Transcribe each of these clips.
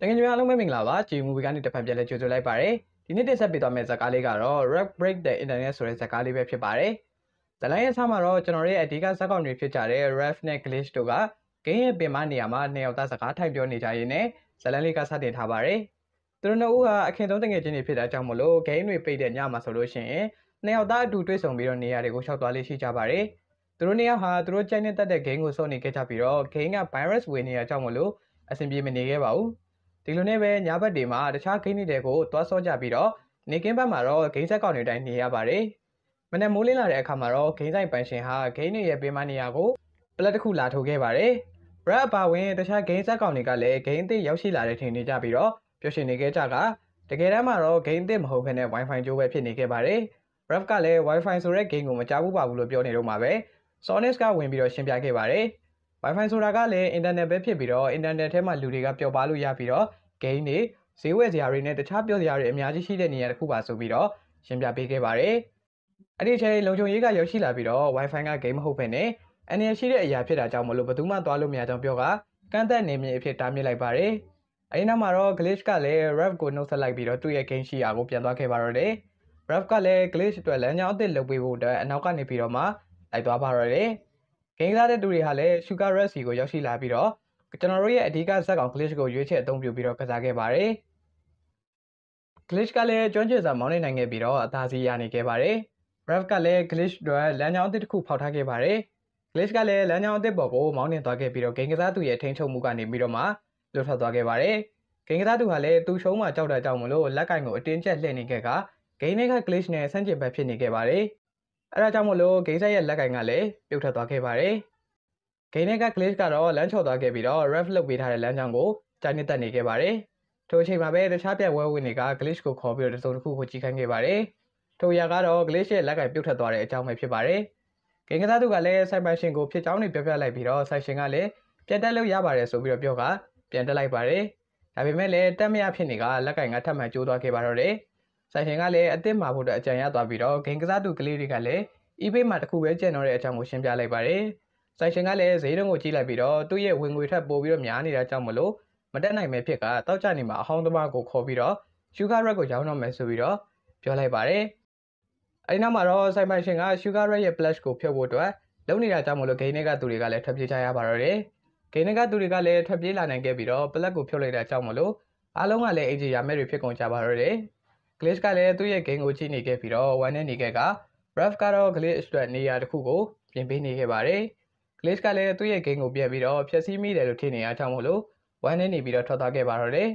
နိုင်ငံခြားအလုံးမဲမင်္ဂလာပါဂျီမူဗီကနေတဖန်ပြန်လဲကြိုဆိုလိုက်ပါရယ်ဒီနေ့တင်ဆက်ပေးသွားမယ့်ဇာတ်ကားလေးကတော့ Rock Break the Internet ဆိုတဲ့ဇာတ်ကားလေးပဲဖြစ်ပါတယ်ဇလိုင်းရဲ့ဆားမှာတော့ကျွန်တော်ရဲ့အဓိကဇာတ်ကောင်တွေဖြစ်ကြတဲ့ Ref နဲ့ Glitch တို့ကဂိမ်းရဲ့ပင်မနေရာမှာနှစ်ယောက်သားစကားထိုင်ပြောနေကြရင်းနဲ့ဇလန်လေးကစတင်ထားပါရယ်သူတို့နှစ်ဦးဟာအခင်ဆုံးတငယ်ချင်းတွေဖြစ်တာကြောင့်မလို့ဂိမ်းတွေပိတ်တဲ့ညမှာဆိုလို့ရှိရင်နှစ်ယောက်သားအတူတွေ့ဆုံပြီးတော့နေရာတွေကိုလျှောက်သွားလေးရှိကြပါရယ်သူတို့နှစ်ယောက်ဟာသူတို့ကြိုက်နေတတ်တဲ့ဂိမ်းကိုစောင့်နေခဲ့ကြပြီးတော့ဂိမ်းက virus ဝင်နေရကြောင့်မလို့အဆင်ပြေမနေခဲ့ပါဘူးဒီလိုနဲ့ပဲညာဘက်တွေမှာတခြားဂိမ်းတွေကိုသွားစောကြပြီးတော့နေကင်းဘက်မှာတော့ဂိမ်းဆက်ကောင်တွေတိုင်းနေရပါတယ်မနက်မိုးလင်းလာတဲ့အခါမှာတော့ဂိမ်းဆိုင်ပန်ရှင်ဟာဂိမ်းတွေရဲ့ပေးမနေရာကိုပလက်တစ်ခုလာထိုးခဲ့ပါတယ်ဘရက်အပါဝင်တခြားဂိမ်းဆက်ကောင်တွေကလည်းဂိမ်းအသစ်ရောက်ရှိလာတဲ့ထင်နေကြပြီးတော့ပျော်ရွှင်နေခဲ့ကြတာတကယ်တမ်းမှာတော့ဂိမ်းအသစ်မဟုတ်ခင်နဲ့ Wi-Fi ကြိုးပဲဖြစ်နေခဲ့ပါတယ် Rap ကလည်း Wi-Fi ဆိုတဲ့ဂိမ်းကိုမကြောက်ဘူးပါဘူးလို့ပြောနေတော့မှာပဲ Sonis ကဝင်ပြီးတော့ရှင်းပြခဲ့ပါတယ် Wi-Fi ဆိုတာကလည်း internet ပဲဖြစ်ပြီးတော့ internet ထဲမှာလူတွေကပျော်ပါလို့ရပြီးတော့ဂိမ်းတွေဈေးဝယ်စရာတွေနဲ့တခြားပြောစရာတွေအများကြီးရှိတဲ့နေရာတစ်ခုပါဆိုပြီးတော့ရှင်းပြပေးခဲ့ပါတယ်။အဲ့ဒီအချိန်လုံခြုံရေးကရောက်ရှိလာပြီးတော့ Wi-Fi ကဂိမ်းမဟုတ်ဘဲနဲ့အနေရရှိတဲ့အရာဖြစ်တာကြောင့်မလို့ဘယ်သူမှသွားလို့မရကြောင်းပြောကကန့်သက်နေမြင်အဖြစ်တားမြစ်လိုက်ပါတယ်။အဲဒီနောက်မှာတော့ glitch ကလည်း ref ကိုနှုတ်ဆက်လိုက်ပြီးတော့သူ့ရဲ့ game ရှိရာကိုပြန်သွားခဲ့ပါတော့တယ်။ ref ကလည်း glitch အတွက်လမ်းကြောင်းအသစ်လုပ်ပေးဖို့အတွက်အနောက်ကနေပြီးတော့မှလိုက်သွားပါတော့တယ်။ game ကတဲ့သူတွေဟာလည်း sugar rush စီကိုရောက်ရှိလာပြီးတော့ကျွန်တော်တို့ရဲ့အဓိကဇက်ကောင် glitch ကိုရွေးချယ်အသုံးပြုပြီးတော့ကစားခဲ့ပါတယ်။ glitch ကလည်းကျွမ်းကျင်စွာမောင်းနေနိုင်ခဲ့ပြီးတော့အသာစီးရနေခဲ့ပါတယ်။ Rev ကလည်း glitch တွေလမ်းကြောင်းအသစ်တစ်ခု ဖောက်ထားခဲ့ပါတယ်။ glitch ကလည်းလမ်းကြောင်းအသစ်ပေါ်ကိုမောင်းနှင်သွားခဲ့ပြီးတော့ဂိမ်းကစားသူရဲ့ထိန်းချုပ်မှုကနေပြီးတော့မှလွတ်ထွက်သွားခဲ့ပါတယ်။ဂိမ်းကစားသူဟာလည်းသူ့ရှုံးမှာကြောက်တာကြောင့်မလို့လက်ကင်ကိုအတင်းကျပ်လှည့်နေခဲ့ကဂိမ်းတွေက glitch နဲ့ဆန့်ကျင်ဘက်ဖြစ်နေခဲ့ပါတယ်။အဲဒါကြောင့်မလို့ဂိမ်းဆက်ရဲ့လက်ကင်ကလည်းပြုတ်ထွက်သွားခဲ့ပါတယ်။ဂိမ်းနဲ့ကကလစ်ကတော့လမ်းချော်သွားခဲ့ပြီးတော့ ref လုပ်ပေးထားတဲ့လမ်းကြောင်းကိုကြားနစ်တက်နေခဲ့ပါတယ်။ထိုအချိန်မှာပဲတခြားပြဝဲဝင်တွေက glitch ကိုခေါ်ပြီးတော့တစုံတစ်ခုကိုကြီးခိုင်းခဲ့ပါတယ်။ထိုရာကတော့ glitch ရဲ့လက်ကင်ပြုတ်ထွက်သွားတဲ့အကြောင်းပဲဖြစ်ပါတယ်။ဂိမ်းကစားသူကလည်း cyber shin ကိုဖြစ်ကြောင်းတွေပြပြလိုက်ပြီးတော့ cyber shin ကလည်းပြန်တက်လို့ရပါတယ်ဆိုပြီးတော့ပြောကပြန်တက်လိုက်ပါတယ်။ဒါပေမဲ့လည်းတက်မရဖြစ်နေကလက်ကင်ကထပ်မံကျိုးသွားခဲ့ပါတော့တယ်။ဆိုင်ရှင်ကလည်းအစ်စ်မှာဖို့အတွက်အကြံရသွားပြီးတော့ဂိမ်းကစားသူကလေးတွေကလည်း eBay မှာတစ်ခုပဲကျန်တော့တဲ့အကြောင်းကိုရှင်းပြလိုက်ပါတယ်။ဆိုင်ရှင်ကလည်းဈေးနှုန်းကိုကြီးလိုက်ပြီးတော့သူ့ရဲ့ဝင်ငွေထက်ပိုပြီးတော့များနေတာကြောင့်မလို့မတက်နိုင်မဲ့ဖြစ်ကတောက်ကြနေမှာအဟောင်းသမားကိုခေါ်ပြီးတော့ Sugar Red ကိုရောင်းတော့မယ်ဆိုပြီးတော့ပြောလိုက်ပါတယ်။အဲဒီနောက်မှာတော့ဆိုင်ပိုင်ရှင်က Sugar Red ရဲ့ Plush ကိုဖြုတ်ဖို့အတွက်လုပ်နေတာကြောင့်မလို့ဂိမ်းတွေကသူတွေကလည်းထွက်ပြေးကြရပါတော့တယ်။ဂိမ်းတွေကသူတွေကလည်းထွက်ပြေးလာနိုင်ခဲ့ပြီးတော့ Plush ကိုဖြုတ်လိုက်တာကြောင့်မလို့အားလုံးကလည်းအင်ဂျီယာမဲ့တွေဖြစ်ကုန်ကြပါတော့တယ်။ Glitch ကလည်းသူ့ရဲ့ဂိမ်းကိုကြည့်နေခဲ့ပြီးတော့ဝမ်းနဲ့နေခဲ့က Raf ကတော့ Glitch အတွက်နေရာတစ်ခုကိုပြင်ပေးနေခဲ့ပါတယ်။ Glitch ကလည်းသူ့ရဲ့ game ကိုပြန်ပြီးတော့ဖျက်ဆီးမိတယ်လို့ထင်နေရချောင်းမို့လို့ဝမ်းနေနေပြီးတော့ထွက်သွားခဲ့ပါတော့တယ်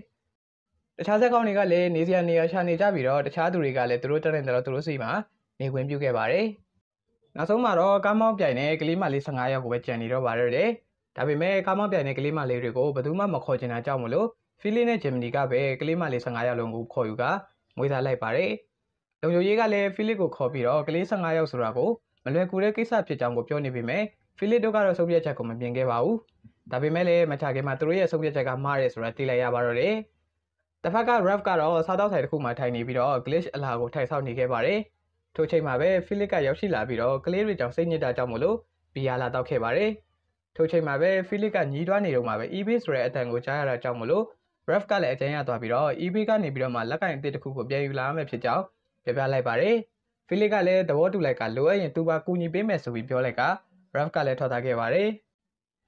။တခြားဆက်ကောင်းတွေကလည်းနေစရာနေရာရှာနေကြပြီးတော့တခြားသူတွေကလည်းသူတို့တက်နေတယ်တော့သူတို့စီမှာနေခွင့်ပြုခဲ့ပါတယ်။နောက်ဆုံးမှာတော့ကားမောင်းပြိုင်တဲ့ကလေးမလေး15ယောက်ကိုပဲကြံနေတော့ပါတော့တယ်။ဒါပေမဲ့ကားမောင်းပြိုင်တဲ့ကလေးမလေးတွေကိုဘယ်သူမှမခေါ်ချင်တာကြောင့်မို့လို့ဖီလီနဲ့ဂျမနီကပဲကလေးမလေး15ယောက်လုံးကိုခေါ်ယူကမွေးစားလိုက်ပါတယ်။လုံယိုရေးကလည်းဖီလစ်ကိုခေါ်ပြီးတော့ကလေး15ယောက်ဆိုတာကိုမလွယ်ကူတဲ့ကိစ္စဖြစ်ကြောင်းကိုပြောနေပေမဲ့ဖီလစ်တို့ကတော့ဆုံးဖြတ်ချက်ကိုမပြင်ခဲ့ပါဘူး။ဒါပေမဲ့လည်းမချခင်မှာသူတို့ရဲ့ဆုံးဖြတ်ချက်ကမှားတယ်ဆိုတာသိလိုက်ရပါတော့တယ်။တစ်ဖက်က Raf ကတော့စားတောက်ဆိုင်တစ်ခုမှာထိုင်နေပြီးတော့ glitch အလာကိုထိုင်ဆောင်နေခဲ့ပါတယ်။ထိုချိန်မှာပဲဖီလစ်ကရောက်ရှိလာပြီးတော့ကလေးတွေကြောင့်စိတ်ညစ်တာကြောင့်မလို့ဘီယာလာတောက်ခဲ့ပါတယ်။ထိုချိန်မှာပဲဖီလစ်ကညီးတွားနေတော့မှပဲ EB ဆိုတဲ့အတန်ကိုကြားရတာကြောင့်မလို့ Raf ကလည်းအကြမ်းရသွားပြီးတော့ EB ကနေပြီးတော့မှလက်ကင်အသစ်တစ်ခုကိုပြန်ယူလာမှဖြစ်ကြောင်းပြပြလိုက်ပါတယ်။ဖီလစ်ကလည်းသဘောတူလိုက်ကလိုအပ်ရင်သူပါကူညီပေးမယ်ဆိုပြီးပြောလိုက်က Raf ကလည်းထွက်သွားခဲ့ပါတယ်။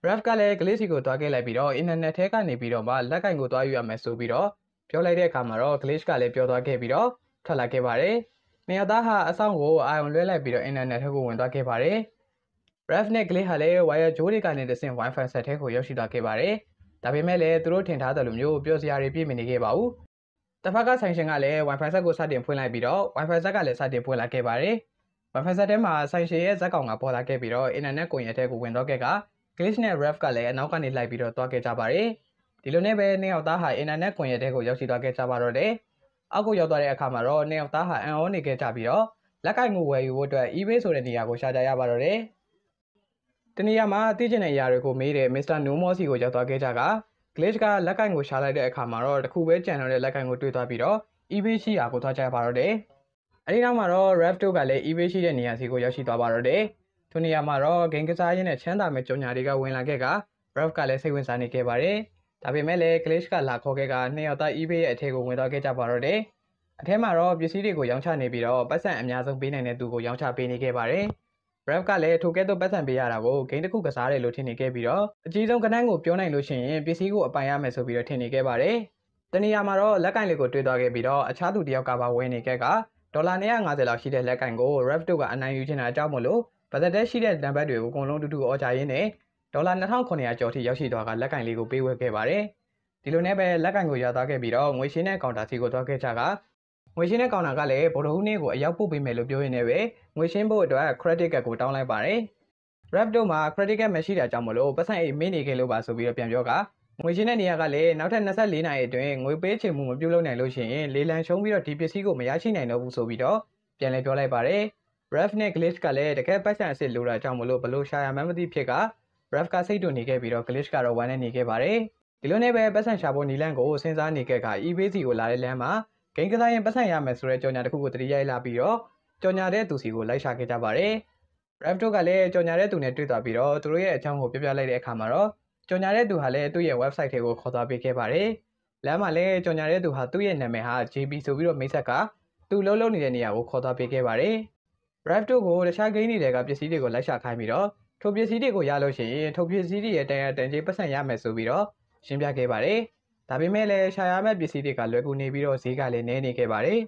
Raf ကလည်းဂလစ်စီကိုသွားခဲ့လိုက်ပြီးတော့အင်တာနက်ထဲကနေပြီးတော့မှလက်ကင်ကိုသွားယူရမယ်ဆိုပြီးတော့ပြောလိုက်တဲ့အခါမှာတော့ glitch ကလည်းပြောသွားခဲ့ပြီးတော့ထွက်လာခဲ့ပါတယ်။နေရာသားဟာအဆောင်ကိုအာရုံလွှဲလိုက်ပြီးတော့ internet ထဲကိုဝင်သွားခဲ့ပါတယ်။ Raf နဲ့ glitch ဟာလည်း wire ဂျိုးတွေကနေတဆင့် wifi set ထဲကိုရောက်ရှိသွားခဲ့ပါတယ်။ဒါပေမဲ့လည်းသူတို့ထင်ထားသလိုမျိုးပျော်စရာတွေပြည့်မနေခဲ့ပါဘူး။တစ်ဖက်ကဆိုင်ရှင်ကလည်း wifi set ကိုစတင်ဖွင့်လိုက်ပြီးတော့ wifi set ကလည်းစတင်ဖွင့်လာခဲ့ပါတယ်။ Website ထဲမှာ site share ရဲ့ဇက်ကောင်ကပေါ်လာခဲ့ပြီးတော့ internet ကွန်ရက်ထဲကိုဝင်တော့ခဲ့က glitch နဲ့ ref ကလည်းအနောက်ကနေလိုက်ပြီးတော့တွားခဲ့ကြပါတယ်။ဒီလိုနဲ့ပဲနှစ်ယောက်သားဟာ internet ကွန်ရက်ထဲကိုရောက်ရှိသွားခဲ့ကြပါတော့တယ်။အောက်ကိုရောက်သွားတဲ့အခါမှာတော့နှစ်ယောက်သားဟာအန်အောနေခဲ့ကြပြီးတော့လက်ကင်ကိုဝယ်ယူဖို့အတွက် eBay ဆိုတဲ့နေရာကိုရှာကြရပါတော့တယ်။တနေရာမှာသိကျင်တဲ့အရာတွေကိုမေးတဲ့ Mr. No More စီကိုရောက်သွားခဲ့ကြက glitch ကလက်ကင်ကိုရှာလိုက်တဲ့အခါမှာတော့တခုပဲကြံတော့တဲ့လက်ကင်ကိုတွေ့သွားပြီးတော့ eBay ရှိရာကိုသွားကြပါတော့တယ်။အဲဒီနောက်မှာတော့ Raptor ကလည်း eBay ရှိတဲ့နေရာစီကိုရောက်ရှိသွားပါတော့တယ်။ထိုနေရာမှာတော့ဂိမ်းကစားရင်းနဲ့ချမ်းသာမဲ့ကြောင်ညာတွေကဝင်လာခဲ့က Raph ကလည်းစိတ်ဝင်စားနေခဲ့ပါတယ်။ဒါပေမဲ့လည်း Glitch ကလာခေါ်ခဲ့ကနှစ်ယောက်သား eBay ရဲ့အထက်ကိုဝင်သွားခဲ့ကြပါတော့တယ်။အထက်မှာတော့ပစ္စည်းတွေကိုရောင်းချနေပြီးတော့ပတ်စံအများဆုံးပေးနိုင်တဲ့သူကိုရောင်းချပေးနေခဲ့ပါတယ်။ Raph ကလည်းထိုကဲ့သို့ပတ်စံပေးရတာကိုဂိမ်းတစ်ခုကစားတယ်လို့ထင်နေခဲ့ပြီးတော့အကြီးဆုံးကနန်းကိုပြောနိုင်လို့ရှိရင်ပစ္စည်းကိုအပိုင်ရမယ်ဆိုပြီးတော့ထင်နေခဲ့ပါတယ်။တနေရာမှာတော့လက်ကင်လေးကိုတွေးသွားခဲ့ပြီးတော့အခြားသူတယောက်ကပါဝင်နေခဲ့ကဒေါ်လာ150လောက်ရှိတဲ့လက်ကင်ကို Raptor ကအနိုင်ယူချင်တာကြောင့်မို့လို့ဗဇက်တဲရှိတဲ့နံပါတ်တွေကိုအကုန်လုံးတူတူအော်ချရင်းနဲ့ဒေါ်လာ2900ကျော်ထိရောက်ရှိသွားကလက်ကင်လေးကိုပေးဝယ်ခဲ့ပါတယ်။ဒီလိုနဲ့ပဲလက်ကင်ကိုရသွားခဲ့ပြီးတော့ငွေရှင်းတဲ့ကောင်တာစီကိုသွားခဲ့ကြကငွေရှင်းတဲ့ကောင်တာကလည်းဗိုလ်တော်ဟူးနေ့ကိုအရောက်ပို့ပေးမယ်လို့ပြောရင်းနဲ့ပဲငွေရှင်းဖို့အတွက် credit card ကိုတောင်းလိုက်ပါတယ်။ Raptor မှာ credit card မရှိတာကြောင့်မလို့ပတ်စံအိတ်မင်းနေခဲ့လို့ပါဆိုပြီးတော့ပြန်ပြောကငွေရှင်းတဲ့နေရာကလည်းနောက်ထပ်24နာရီအတွင်းငွေပေးချေမှုမပြုလုပ်နိုင်လို့ရှိရင်လေလံရှုံးပြီးတော့ဒီပစ္စည်းကိုမရရှိနိုင်တော့ဘူးဆိုပြီးတော့ပြန်လည်ပြောလိုက်ပါတယ်။ Ref နဲ့ Glitch ကလည်းတကယ်ပတ်စံအစ်စ်လိုတာကြောင့်မလို့ဘလို့ရှာရမှန်းမသိဖြစ်က Ref ကစိတ်တွနေခဲ့ပြီးတော့ Glitch ကတော့ဝမ်းနဲ့နေခဲ့ပါတယ်။ဒီလိုနဲ့ပဲပတ်စံရှာဖို့နီလန်ကိုစဉ်းစားနေခဲ့က eBay စီကိုလာတဲ့လမ်းမှာဂိမ်းကစားရင်ပတ်စံရမယ်ဆိုတဲ့ကြော်ညာတစ်ခုကိုတတိယလာပြီးတော့ကြော်ညာတဲ့သူစီကိုလိုက်ရှာခဲ့ကြပါတယ်။ Ref တို့ကလည်းကြော်ညာတဲ့သူနဲ့တွေ့သွားပြီးတော့သူတို့ရဲ့အချောင်းကိုပြပြလိုက်တဲ့အခါမှာတော့ကြော်ညာတဲ့သူဟာလည်းသူ့ရဲ့ website ထဲကိုခေါ်သွားပေးခဲ့ပါတယ်။လမ်းမှာလည်းကြော်ညာတဲ့သူဟာသူ့ရဲ့နာမည်ဟာ JB ဆိုပြီးတော့မိတ်ဆက်ကသူ့လုံးလုံးနေတဲ့နေရာကိုခေါ်သွားပေးခဲ့ပါတယ်။ Rift တို့ကိုတခြား game တွေကပစ္စည်းတွေကိုလိုက်ရှာခိုင်းပြီးတော့ထိုပစ္စည်းတွေကိုရလို့ရှိရင်ထိုပစ္စည်းတွေရဲ့တန်ရတန်ကြီးပတ်စံရမယ်ဆိုပြီးတော့ရှင်းပြခဲ့ပါတယ်။ဒါပေမဲ့လည်းရှာရမယ့်ပစ္စည်းတွေကလွယ်ကူနေပြီးတော့ဈေးကလည်းနည်းနေခဲ့ပါတယ်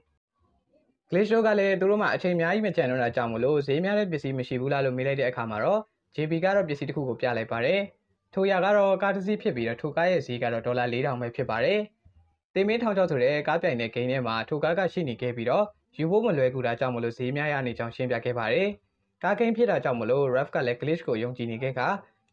။ Glitch တို့ကလည်းသူတို့မှအချိန်အများကြီးမကျန်တော့တာကြောင့်မလို့ဈေးများတဲ့ပစ္စည်းမရှိဘူးလားလို့မေးလိုက်တဲ့အခါမှာတော့ JB ကတော့ပစ္စည်းတစ်ခုကိုပြလိုက်ပါတယ်။ထိုရာကတော့ကားတစ်စီးဖြစ်ပြီးတော့ထိုကားရဲ့ဈေးကတော့ဒေါ်လာ4000ပဲဖြစ်ပါတယ်။တင်မင်းထောင်ချောက်ဆိုတဲ့ကားပြိုင်တဲ့ဂိမ်းထဲမှာထိုကားကရှိနေခဲ့ပြီးတော့ယူဖို့မလွယ်ကူတာကြောင့်မလို့ဈေးများရနေကြောင်းရှင်းပြခဲ့ပါတယ်။ကားဂိမ်းဖြစ်တာကြောင့်မလို့ Raf ကလည်း glitch ကိုယုံကြည်နေခဲ့က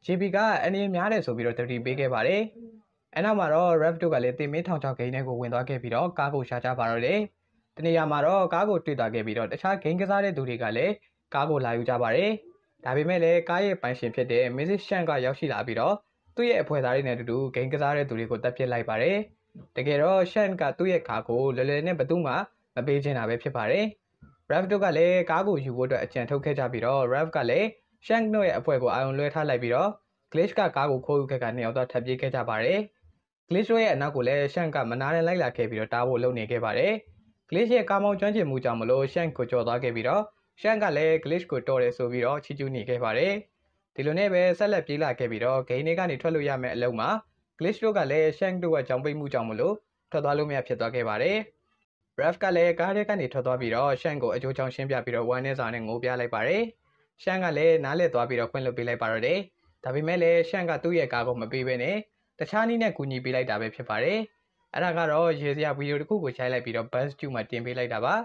GB ကအနည်းများတယ်ဆိုပြီးတော့တတိပေးခဲ့ပါတယ်။အဲနောက်မှာတော့ Raf တို့ကလည်းတင်မင်းထောင်ချောက်ဂိမ်းထဲကိုဝင်သွားခဲ့ပြီးတော့ကားကိုရှာကြပါတော့တယ်။တနေရာမှာတော့ကားကိုတွေ့တာခဲ့ပြီးတော့တခြားဂိမ်းကစားတဲ့သူတွေကလည်းကားကိုလာယူကြပါတယ်။ဒါပေမဲ့လည်းကားရဲ့ပိုင်ရှင်ဖြစ်တဲ့ Mrs. Shan ကရောက်ရှိလာပြီးတော့သူ့ရဲ့အဖွဲ့သားတွေနဲ့အတူတူဂိမ်းကစားတဲ့သူတွေကိုတပ်ပစ်လိုက်ပါတယ်။တကယ်တော့ Shan ကသူ့ရဲ့ကားကိုလွယ်လွယ်နဲ့ဘသူမှမပေးချင်တာပဲဖြစ်ပါတယ်။ Rav တို့ကလည်းကားကိုယူဖို့အတွက်အကြံထုတ်ခဲ့ကြပြီးတော့ Rav ကလည်း Shan တို့ရဲ့အဖွဲ့ကိုအာရုံလွှဲထားလိုက်ပြီးတော့ Glitch ကကားကိုခိုးယူခဲ့တာနှစ်ယောက်တော့ထပ်ပြေးခဲ့ကြပါတယ်။ Glitch ရဲ့အနောက်ကိုလည်း Shan ကမနာနဲ့လိုက်လာခဲ့ပြီးတော့တားဖို့လုပ်နေခဲ့ပါတယ်။ Glitch ရဲ့ကားမောင်းကျွမ်းကျင်မှုကြောင့်မလို့ Shan ကိုကြော်သွားခဲ့ပြီးတော့ရှန်ကလည်း glitch ကိုတော့တယ်ဆိုပြီးတော့ချီးကျူးနေခဲ့ပါတယ်။ဒီလိုနဲ့ပဲဆက်လက်ပြေးလာခဲ့ပြီးတော့ဂိမ်းတွေကနေထွက်လို့ရမယ့်အလုံးမှာ glitch တို့ကလည်းရှန်တို့ကကြောင်ပိတ်မှုကြောင့်မလို့ထွက်သွားလို့မရဖြစ်သွားခဲ့ပါတယ်။ Raf ကလည်းကားထဲကနေထွက်သွားပြီးတော့ရှန်ကိုအကျိုးချောင်းရှင်းပြပြီးတော့ဝမ်းနဲ့စာနဲ့ငိုပြလိုက်ပါတယ်။ရှန်ကလည်းနားလည်သွားပြီးတော့ခွင့်လွှတ်ပေးလိုက်ပါတော့တယ်။ဒါပေမဲ့လည်းရှန်ကသူ့ရဲ့ကားကိုမပေးဘဲနဲ့တခြားနည်းနဲ့ကူညီပေးလိုက်တာပဲဖြစ်ပါတယ်။အဲ့ဒါကတော့ရေစရာဗီဒီယိုတစ်ခုကိုခြိုက်လိုက်ပြီးတော့ bus 2မှာတင်ပေးလိုက်တာပါ။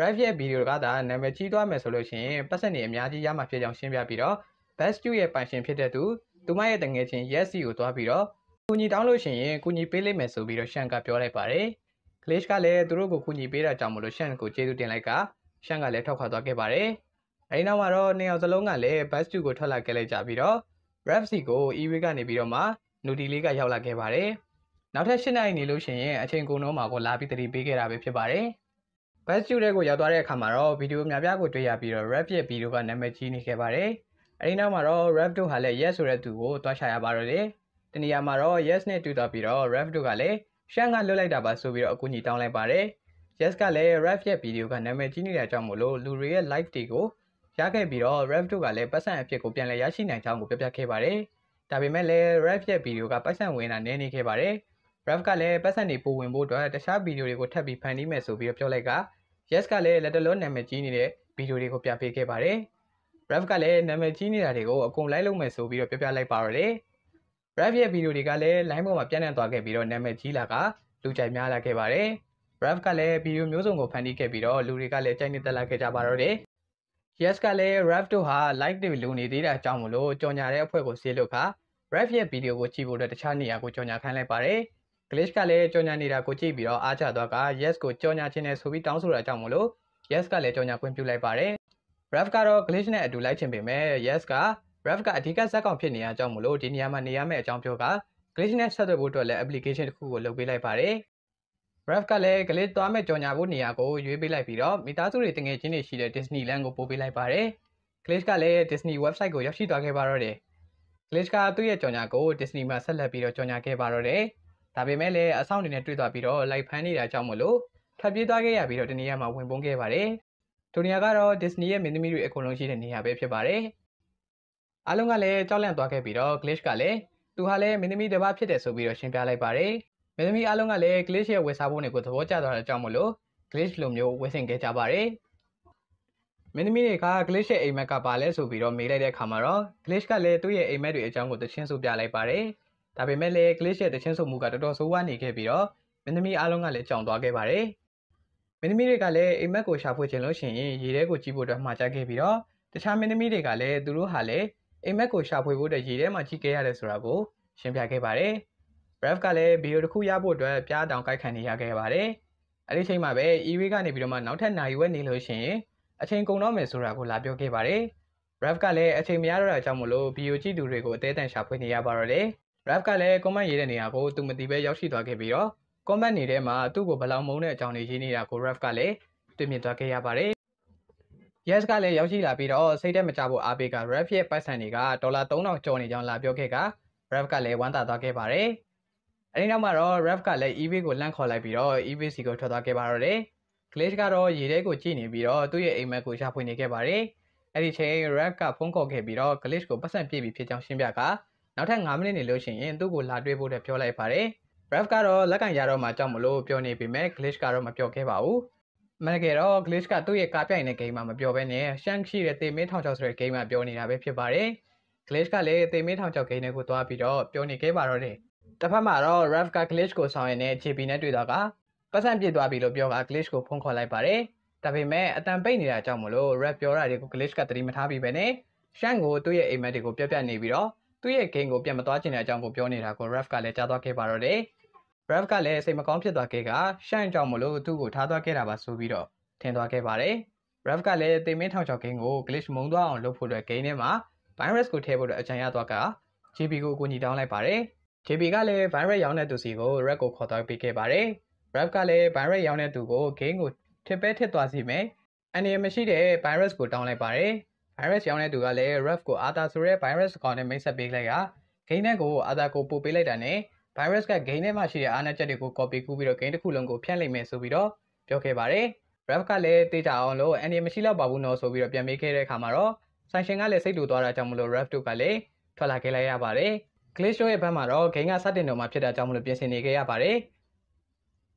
Rife ရဲ့ဗီဒီယိုကသာနာမည်ကြီးသွားမယ်ဆိုလို့ရှိရင်ပတ်စံတွေအများကြီးရမှာဖြစ်ကြောင်းရှင်းပြပြီးတော့ Bastu ရဲ့ပိုင်ရှင်ဖြစ်တဲ့သူသူမရဲ့တငယ်ချင်း Yessi ကိုသွားပြီးတော့ကူညီတောင်းလို့ရှိရင်ကူညီပေးလိမ့်မယ်ဆိုပြီးတော့ရှန်ကပြောလိုက်ပါတယ်။ Glitch ကလည်းသူတို့ကိုကူညီပေးတာကြောင့်မလို့ရှန်ကိုကျေးဇူးတင်လိုက်ကရှန်ကလည်းထောက်ခွာသွားခဲ့ပါတယ်။အဲဒီနောက်မှာတော့နှစ်ယောက်စလုံးကလည်း Bastu ကိုထွက်လာခဲ့လိုက်ကြပြီးတော့ Rapsi ကို EV ကနေပြီးတော့မှ Nudi လေးကရောက်လာခဲ့ပါတယ်။နောက်ထပ်၈နိုင်နေလို့ရှိရင်အချိန်ကုန်တော့မှာကိုလာပြီးတတိပေးခဲ့တာပဲဖြစ်ပါတယ်။ Bus ကျူတဲ့ကိုရောက်သွားတဲ့အခါမှာတော့ဗီဒီယိုများပြားကိုတွေ့ရပြီးတော့ rap ရဲ့ဗီဒီယိုကနာမည်ကြီးနေခဲ့ပါတယ်။အဲဒီနောက်မှာတော့ rap တို့ဟာလည်း yes ဆိုတဲ့သူကိုတွားချရပါတော့တယ်။တနေရာမှာတော့ yes နဲ့တွေ့တော့ပြီးတော့ rap တို့ကလည်းရှမ်းကလွတ်လိုက်တာပါဆိုပြီးတော့အကူအညီတောင်းလိုက်ပါတယ်။ yes ကလည်း rap ရဲ့ဗီဒီယိုကနာမည်ကြီးနေတဲ့အကြောင်းမို့လို့လူတွေရဲ့ live တွေကိုရခဲ့ပြီးတော့ rap တို့ကလည်းပတ်စံအဖြစ်ကိုပြန်လည်ရရှိနိုင်ကြောင်းကိုပြပြခဲ့ပါတယ်။ဒါပေမဲ့လည်း rap ရဲ့ဗီဒီယိုကပတ်စံဝင်တာနည်းနေခဲ့ပါတယ်။ rap ကလည်းပတ်စံတွေပိုဝင်ဖို့အတွက်တခြားဗီဒီယိုတွေကိုထပ်ပြီးဖန်တီးမယ်ဆိုပြီးတော့ပြောလိုက်က Yes ကလည်းလက်တလုံးနာမည်ကြီးနေတဲ့ဗီဒီယိုတွေကိုပြပေးခဲ့ပါတယ်။ Ref ကလည်းနာမည်ကြီးနေတာတွေကိုအကုန်လိုက်လုပ်မယ်ဆိုပြီးတော့ပြပြလိုက်ပါရတယ်။ Ref ရဲ့ဗီဒီယိုတွေကလည်း line ပေါ်မှာပြန့်နှံ့သွားခဲ့ပြီးတော့နာမည်ကြီးလာကလူကြိုက်များလာခဲ့ပါတယ်။ Ref ကလည်းဗီဒီယိုမျိုးစုံကိုဖန်တီးခဲ့ပြီးတော့လူတွေကလည်းကြိုက်နှစ်သက်လာခဲ့ကြပါတော့တယ်။ Yes ကလည်း Ref တို့ဟာ like တွေလိုနေသေးတာကြောင့်မလို့ကြော်ညာတဲ့အဖွဲ့ကိုဆေးလုပ်ခါ Ref ရဲ့ဗီဒီယိုကိုကြည့်ဖို့အတွက်တခြားနေရာကိုကြော်ညာခိုင်းလိုက်ပါတယ်။ Glitch ကလည်းကြော်ညာနေတာကိုကြည့်ပြီးတော့အားချသွားက yes ကိုကြော်ညာခြင်းနဲ့ဆိုပြီးတောင်းဆိုတာကြောင့်မလို့ yes ကလည်းကြော်ညာခွင့်ပြုလိုက်ပါတယ် ref ကတော့ glitch နဲ့အတူလိုက်ခြင်းပေမဲ့ yes က ref ကအဓိကဇက်ကောင်ဖြစ်နေရကြောင်းမလို့ဒီနေရာမှာနေရမယ့်အကြောင်းပြောက glitch နဲ့ဆက်သွယ်ဖို့အတွက်လည်း application တစ်ခုကိုလုပ်ပေးလိုက်ပါတယ် ref ကလည်း glitch သွားမဲ့ကြော်ညာဖို့နေရာကိုရွေးပေးလိုက်ပြီးတော့မိသားစုတွေတငယ်ချင်းတွေရှိတဲ့ Disneyland ကိုပို့ပေးလိုက်ပါတယ် glitch ကလည်း Disney website ကိုရောက်ရှိသွားခဲ့ပါတော့တယ် glitch ကသူ့ရဲ့ကြော်ညာကို Disney မှာဆက်လက်ပြီးတော့ကြော်ညာခဲ့ပါတော့တယ်ဒါပေမဲ့လည်းအဆောင်တွေနဲ့တွေ့သွားပြီးတော့လိုက်ဖမ်းနေတာကြောင့်မလို့ထွက်ပြေးသွားခဲ့ရပြီးတော့တနေရာမှာဝင်ပုန်းခဲ့ပါတယ်။ဒုနေရာကတော့ Disney ရဲ့မင်းသမီးတွေအကုန်လုံးရှိတဲ့နေရာပဲဖြစ်ပါတယ်။အားလုံးကလည်းကြောက်လန့်သွားခဲ့ပြီးတော့ Glitch ကလည်းသူဟာလည်းမင်းသမီးတစ်ပါးဖြစ်တယ်ဆိုပြီးတော့ရှင်းပြလိုက်ပါတယ်။မင်းသမီးအားလုံးကလည်း Glitch ရဲ့ဝယ်စားဖို့နေကိုသဘောကျသွားတဲ့အကြောင်းမလို့ Glitch လိုမျိုးဝယ်ဆင်ခဲ့ကြပါတယ်။မင်းသမီးတွေက Glitch ရဲ့အိမ်မက်ကပါလဲဆိုပြီးတော့မေးလိုက်တဲ့အခါမှာတော့ Glitch ကလည်းသူ့ရဲ့အိမ်မက်တွေအကြောင်းကိုသချင်းဆိုပြလိုက်ပါတယ်။ဒါပေမဲ့လည်း Glitch ရဲ့တချင်းဆုပ်မှုကတော်တော်ဆိုးဝါးနေခဲ့ပြီးတော့မင်းသမီးအားလုံးကလည်းကြောင်သွားခဲ့ပါတယ်။မင်းသမီးတွေကလည်းအိမ်မက်ကိုရှာဖွေခြင်းလို့ရှိရင်ရေထဲကိုကြီးဖို့အတွက်မှာကြခဲ့ပြီးတော့တခြားမင်းသမီးတွေကလည်းသူတို့ဟာလည်းအိမ်မက်ကိုရှာဖွေဖို့အတွက်ရေထဲမှာကြီးခဲ့ရတယ်ဆိုတာကိုရှင်းပြခဲ့ပါတယ်။ Brave ကလည်းဗီဒီယိုတစ်ခုရဖို့အတွက် ပြားတောင်ကိုက်ခံနေရခဲ့ပါတယ်။အဲဒီချိန်မှာပဲ EV ကနေပြီးတော့မှနောက်ထပ်နိုင်ဝဲနေလို့ရှိရင်အချိန်ကုန်တော့မယ်ဆိုတာကိုလာပြောခဲ့ပါတယ်။ Brave ကလည်းအချိန်မရတော့တာကြောင့်မလို့ဗီဒီယိုကြည့်သူတွေကိုအသေးအံရှာဖွေနေရပါတော့တယ်။ Rap ကလည်း comment ရေးတဲ့နေရာကိုသူမသိပဲရောက်ရှိသွားခဲ့ပြီးတော့ comment နေထဲမှာသူ့ကိုဘလောက်မုန်းတဲ့အကြောင်းတွေရေးနေတာကို Rap ကလည်းတွေ့မြင်သွားခဲ့ရပါတယ်။ Yes ကလည်းရောက်ရှိလာပြီးတော့စိတ်ထဲမကြဖို့အားပေးက Rap ရဲ့ပိုက်ဆံတွေကဒေါ်လာ3000ကျော်နေကြောင်းလာပြောခဲ့က Rap ကလည်းဝမ်းသာသွားခဲ့ပါတယ်။အဲဒီနောက်မှာတော့ Rap ကလည်း EV ကိုလန့်ခေါ်လိုက်ပြီးတော့ EV စီကိုထွက်သွားခဲ့ပါတော့တယ်။ Glitch ကတော့ရေထဲကိုကြည့်နေပြီးတော့သူ့ရဲ့အိမ်မက်ကိုရှာဖွေနေခဲ့ပါတယ်။အဲဒီချိန် Rap ကဖုန်းခေါ်ခဲ့ပြီးတော့ Glitch ကိုပတ်စံပြည့်ပြီးဖြစ်ကြောင်းရှင်းပြကနောက်ထပ်9မိနစ်နေလို့ရှိရင်သူ့ကိုလာတွေ့ဖို့အတွက်ပြောလိုက်ပါတယ်။ Ref ကတော့လက်ကင်ရတော့မှကြောက်မလို့ပြောနေပေမဲ့ Glitch ကတော့မပြောခဲ့ပါဘူး။မနက်ကတော့ Glitch ကသူ့ရဲ့ကားပြိုင်တဲ့ game မှာမပြောဘဲနဲ့ Shank ရှိတဲ့တေမင်းထောင်ချောက်ဆိုတဲ့ game မှာပြောနေတာပဲဖြစ်ပါတယ်။ Glitch ကလည်းတေမင်းထောင်ချောက် game နဲ့ကိုသွားပြီးတော့ပြောနေခဲ့ပါတော့တယ်။တစ်ဖက်မှာတော့ Ref က Glitch ကိုဆောင်ရင်နဲ့ JP နဲ့တွေ့တော့ကပတ်စံပြစ်သွားပြီလို့ပြောက Glitch ကိုဖုန်းခေါ်လိုက်ပါတယ်။ဒါပေမဲ့အတန်ပိတ်နေတာကြောင့်မလို့ Ref ပြောတာတွေကို Glitch ကသတိမထားပြီးပဲနဲ့ Shank ကိုသူ့ရဲ့အိမ်မက်တွေကိုပြက်ပြက်နေပြီးတော့သူ့ရဲ့ game ကိုပြန်မသွားချင်တဲ့အကြောင်းကိုပြောနေတာကို Ref ကလည်းကြားသွားခဲ့ပါတော့တယ်။ Ref ကလည်းစိတ်မကောင်းဖြစ်သွားခဲ့ကရှန့်ကြောင့်မလို့သူ့ကိုထားသွားခဲ့တာပါဆိုပြီးတော့ထင်သွားခဲ့ပါတယ်။ Ref ကလည်းတိမ်မင်းထောင်ချောက် game ကို glitch မုံသွားအောင်လုပ်ဖို့အတွက် game ထဲမှာ virus ကိုထည့်ဖို့အတွက်အကြံရသွားက JB ကိုအကူအညီတောင်းလိုက်ပါတယ်။ JB ကလည်း virus ရောင်းတဲ့သူစီကို Ref ကိုခေါ်သွားပေးခဲ့ပါတယ်။ Ref ကလည်း virus ရောင်းတဲ့သူကို game ကိုထစ်ပဲထစ်သွားစေမယ့်အန္တရာယ်မရှိတဲ့ virus ကိုတောင်းလိုက်ပါတယ် virus ရောင်းတဲ့သူကလည်း ref ကို Arthur ဆိုတဲ့ virus ကောင်နဲ့မိတ်ဆက်ပေးလိုက်တာဂိမ်းထဲကို Arthur ကိုပို့ပေးလိုက်တာနဲ့ virus ကဂိမ်းထဲမှာရှိတဲ့အားနည်းချက်တွေကို copy ကူးပြီးတော့ဂိမ်းတစ်ခုလုံးကိုဖြန့်လိုက်မယ်ဆိုပြီးတော့ပြောခဲ့ပါတယ် ref ကလည်းတေးကြအောင်လို့အန်ဒီမရှိတော့ပါဘူးနော်ဆိုပြီးတော့ပြန်ပေးခဲ့တဲ့အခါမှာတော့ဆိုင်ရှင်ကလည်းစိတ်တူသွားတာကြောင့်မလို့ ref တို့ကလည်းထွက်လာခဲ့လိုက်ရပါတယ် glitch ရဲ့ဘက်မှာတော့ဂိမ်းကစတင်တော်မှာဖြစ်တာကြောင့်မလို့ပြင်ဆင်နေခဲ့ရပါတယ်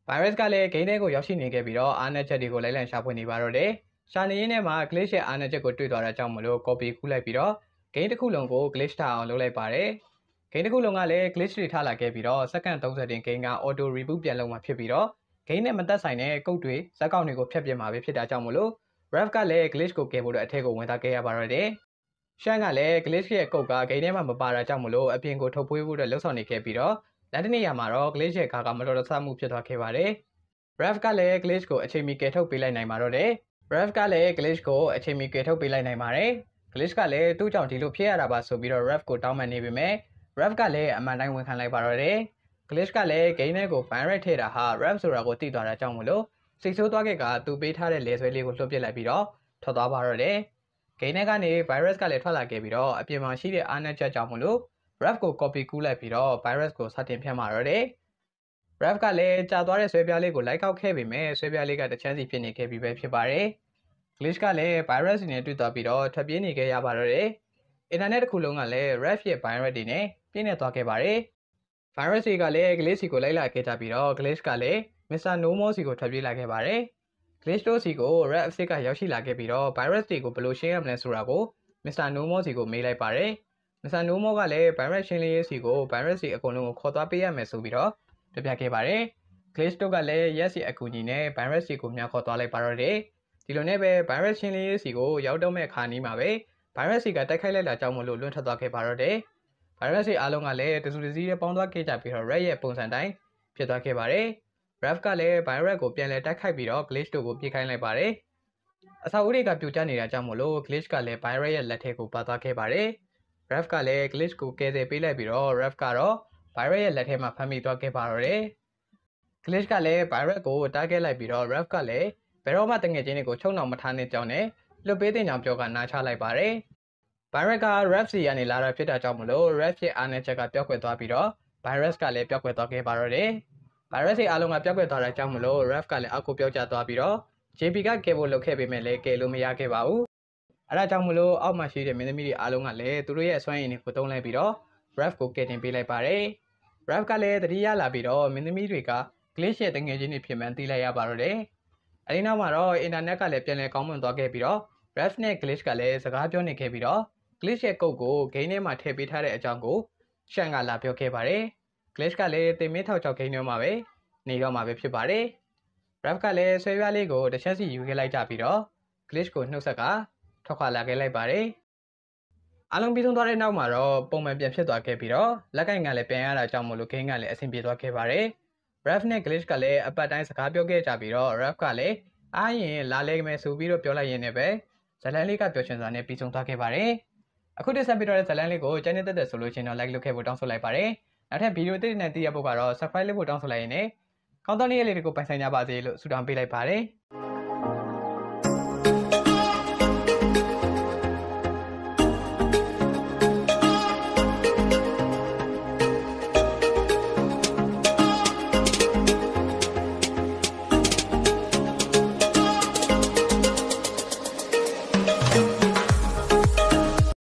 virus ကလည်းဂိမ်းထဲကိုရောက်ရှိနေခဲ့ပြီးတော့အားနည်းချက်တွေကိုလိုက်လံရှာဖွေနေပါတော့တယ်ရှာနေရင်းထဲမှာ glitch ရဲ့အားနည်းချက်ကိုတွေ့သွားတာကြောင့်မလို့ copy ခူးလိုက်ပြီးတော့ game တစ်ခုလုံးကို glitch ထားအောင်လုပ်လိုက်ပါတယ်။ game တစ်ခုလုံးကလည်း glitch တွေထားလာခဲ့ပြီးတော့စက္ကန့်30တင် game က auto reboot ပြန်လုပ်မှာဖြစ်ပြီးတော့ game နဲ့မသက်ဆိုင်တဲ့ကုတ်တွေဇက်ကောင်တွေကိုဖျက်ပစ်မှာပဲဖြစ်တာကြောင့်မလို့ Ref ကလည်း glitch ကိုကယ်ဖို့အတွက်အထက်ကိုဝင်သားခဲ့ရပါတော့တယ်။ရှန်ကလည်း glitch ရဲ့ကုတ်က game ထဲမှာမပါတာကြောင့်မလို့အပြင်ကိုထုတ်ပွေးဖို့အတွက်လှုပ်ဆောင်နေခဲ့ပြီးတော့လက်တနေရာမှာတော့ glitch ရဲ့ခါကမတော်တဆမှုဖြစ်သွားခဲ့ပါတယ်။ Ref ကလည်း glitch ကိုအချိန်မီကယ်ထုတ်ပေးလိုက်နိုင်ပါတော့တယ်။ Ref ကလည်း Glitch ကိုအချိန်မီကယ်ထုတ်ပေးလိုက်နိုင်ပါတယ်။ Glitch ကလည်းသူ့ကြောင့်ဒီလိုဖြစ်ရတာပါဆိုပြီးတော့ Ref ကိုတောင်းပန်နေပေမဲ့ Ref ကလည်းအမှန်တိုင်းဝန်ခံလိုက်ပါတော့တယ်။ Glitch ကလည်းဂိမ်းထဲကို ban red ထည့်တာဟာ Ref ဆိုတာကိုသိသွားတာကြောင့်မလို့စိတ်ဆိုးသွားခဲ့ကသူပေးထားတဲ့လယ်ဆွဲလေးကိုလွှတ်ပစ်လိုက်ပြီးတော့ထွက်သွားပါတော့တယ်။ဂိမ်းထဲကနေ virus ကလည်းထွက်လာခဲ့ပြီးတော့အပြင်မှာရှိတဲ့အားနည်းချက်ကြောင့်မလို့ ref ကို copy ကူးလိုက်ပြီးတော့ virus ကိုစတင်ဖြန့်မာတော့တယ်။ Raf ကလည်းကြာသွားတဲ့ဆွဲပြားလေးကိုလိုက်ကောက်ခဲ့ပေမဲ့ဆွဲပြားလေးကတချမ်းစီဖြစ်နေခဲ့ပြီပဲဖြစ်ပါတယ်။ Glitch ကလည်း virus တွေနဲ့တွေ့သွားပြီးတော့ထွက်ပြေးနေခဲ့ရပါတော့တယ်။ internet တစ်ခုလုံးကလည်း Raf ရဲ့ virus တွေနဲ့ပြည့်နေသွားခဲ့ပါတယ်။ virus တွေကလည်း Glitch စီကိုလိုက်လာခဲ့ကြပြီးတော့ Glitch ကလည်း Mr. No More စီကိုထွက်ပြေးလာခဲ့ပါတယ်။ Glitch တို့စီကို Raf အစ်စ်ကရောက်ရှိလာခဲ့ပြီးတော့ virus တွေကိုဘယ်လိုရှင်းရမလဲဆိုတာကို Mr. No More စီကိုမေးလိုက်ပါတယ်။ Mr. No More ကလည်း virus ရှင်းလင်းရေးစီကို virus တွေအကုန်လုံးကိုခေါ်သွားပေးရမယ်ဆိုပြီးတော့ပြပြခဲ့ပါတယ်။ Glassdoor ကလည်း Yext ရဲ့အကူအညီနဲ့ virus တွေကိုမျှခေါ်သွားလိုက်ပါတော့တယ်။ဒီလိုနဲ့ပဲ virus ရှင်းလင်းရေးစီကိုရောက်တော့မဲ့အခါနီးမှာပဲ virus တွေကတိုက်ခိုက်လိုက်တာကြောင့်မလို့လွင့်ထွက်သွားခဲ့ပါတော့တယ်။ virus တွေအားလုံးကလည်းတစုတစည်းတည်းပေါင်းသွားခဲ့ကြပြီးတော့ Rust ရဲ့ပုံစံတိုင်းဖြစ်သွားခဲ့ပါတယ်။ Rust ကလည်း virus ကိုပြန်လည်တိုက်ခိုက်ပြီးတော့ Glassdoor ကိုပြေးခိုင်းလိုက်ပါတယ်။အဆောက်အဦတွေကပြိုကျနေတာကြောင့်မလို့ Glitch ကလည်း virus ရဲ့လက်ထဲကိုပါသွားခဲ့ပါတယ်။ Rust ကလည်း Glitch ကိုကယ်ဆယ်ပေးလိုက်ပြီးတော့ Rust ကတော့ Barrett ရဲ့လက်ထဲမှာဖမ်းမိသွားခဲ့ပါတော့တယ်။ Glitch ကလည်း Barrett ကို target လိုက်ပြီးတော့ Ralph ကလည်းဘယ်တော့မှတငယ်ချင်းတွေကိုချုံနှောင်မထားနဲ့ကြောင်းနဲ့လွတ်ပေးတဲ့ကြောင်ပြောကနားချလိုက်ပါတယ်။ Barrett က Ralph စီကနေလာတာဖြစ်တာကြောင့်မလို့ Ralph ရဲ့အားနည်းချက်ကပျောက်ကွယ်သွားပြီးတော့ Virus ကလည်းပျောက်ကွယ်သွားခဲ့ပါတော့တယ်။ Virus ရဲ့အားလုံးကပျောက်ကွယ်သွားတာကြောင့်မလို့ Ralph ကလည်းအောက်ကိုပျောက်ကျသွားပြီးတော့ JP ကကယ်ဖို့လုပ်ခဲ့ပေမဲ့လည်းကယ်လို့မရခဲ့ပါဘူး။အဲဒါကြောင့်မလို့အောက်မှာရှိတဲ့မင်းသမီးတွေအားလုံးကလည်းသူတို့ရဲ့အစွမ်းရည်တွေကိုတုံးလိုက်ပြီးတော့ Ralph ကိုကယ်တင်ပေးလိုက်ပါတယ်။ Rap ကလည်းတတိယလာပြီးတော့မင်းသမီးတွေက Glitch ရဲ့တငယ်ချင်းတွေဖြစ်မှန်းသိလိုက်ရပါတော့တယ်။အဲဒီနောက်မှာတော့အင်တာနက်ကလည်းပြန်လည်ကောင်းမွန်သွားခဲ့ပြီးတော့ Rap နဲ့ Glitch ကလည်းစကားပြောနေခဲ့ပြီးတော့ Glitch ရဲ့ကုတ်ကိုဂိမ်းထဲမှာထည့်ပေးထားတဲ့အကြောင်းကိုရှန်ကလာပြောခဲ့ပါတယ်။ Glitch ကလည်းတင်မင်းထောက်ချောက်ဂိမ်းထဲမှာပဲနေတော့မှာပဲဖြစ်ပါတယ်။ Rap ကလည်းဆွဲပြားလေးကိုတစ်ချက်စီယူခဲ့လိုက်ကြပြီးတော့ Glitch ကိုနှုတ်ဆက်ကထွက်ခွာလာခဲ့လိုက်ပါတယ်။အားလုံးပြီးဆုံးသွားတဲ့နောက်မှာတော့ပုံမှန်ပြန်ဖြစ်သွားခဲ့ပြီးတော့လက်ကင်ကလည်းပြန်ရတာကြောင့်မလို့ဂိမ်းကလည်းအဆင်ပြေသွားခဲ့ပါတယ်။ Ref နဲ့ Glitch ကလည်းအပတ်တိုင်းစကားပြောခဲ့ကြပြီးတော့ Ref ကလည်းအားရင်လာလဲမယ်ဆိုပြီးတော့ပြောလိုက်ရင်းနဲ့ပဲဇလန်လေးကပျော်ရွှင်စွာနဲ့ပြီးဆုံးသွားခဲ့ပါတယ်။အခုတက်ဆက်ပြီးတော့ဇလန်လေးကိုကြိုင်းနေတက်တက်ဆိုလို့ချင်းတော့ like လုပ်ခဲ့ဖို့တောင်းဆိုလိုက်ပါတယ်။နောက်ထပ်ဗီဒီယိုတစ်နဲ့တည်ရဖို့ကတော့ subscribe လုပ်ဖို့တောင်းဆိုလိုက်ရင်းနဲ့ကောင်းသောနေ့ရက်လေးတွေကိုပိုင်ဆိုင်ကြပါစေလို့ဆုတောင်းပေးလိုက်ပါတယ်။